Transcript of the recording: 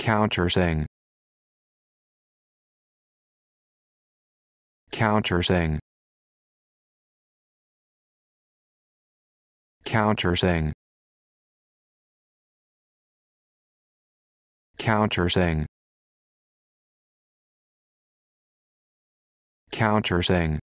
countersing countersing countersing countersing countersing